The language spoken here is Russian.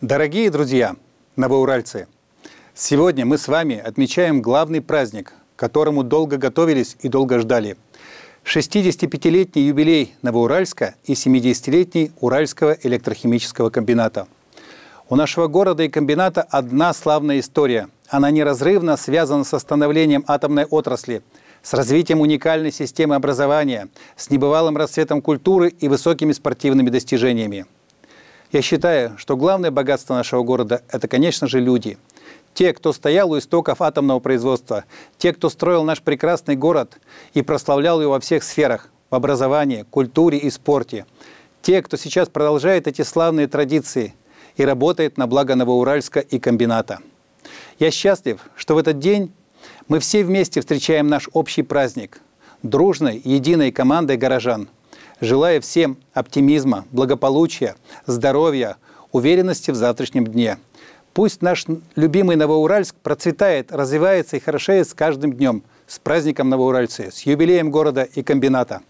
Дорогие друзья, новоуральцы, сегодня мы с вами отмечаем главный праздник, к которому долго готовились и долго ждали. 65-летний юбилей Новоуральска и 70-летний Уральского электрохимического комбината. У нашего города и комбината одна славная история. Она неразрывно связана со становлением атомной отрасли, с развитием уникальной системы образования, с небывалым расцветом культуры и высокими спортивными достижениями – я считаю, что главное богатство нашего города – это, конечно же, люди. Те, кто стоял у истоков атомного производства, те, кто строил наш прекрасный город и прославлял его во всех сферах – в образовании, культуре и спорте. Те, кто сейчас продолжает эти славные традиции и работает на благо Новоуральска и комбината. Я счастлив, что в этот день мы все вместе встречаем наш общий праздник – дружной, единой командой горожан – Желаю всем оптимизма, благополучия, здоровья, уверенности в завтрашнем дне. Пусть наш любимый Новоуральск процветает, развивается и хорошеет с каждым днем. С праздником новоуральцы, с юбилеем города и комбината.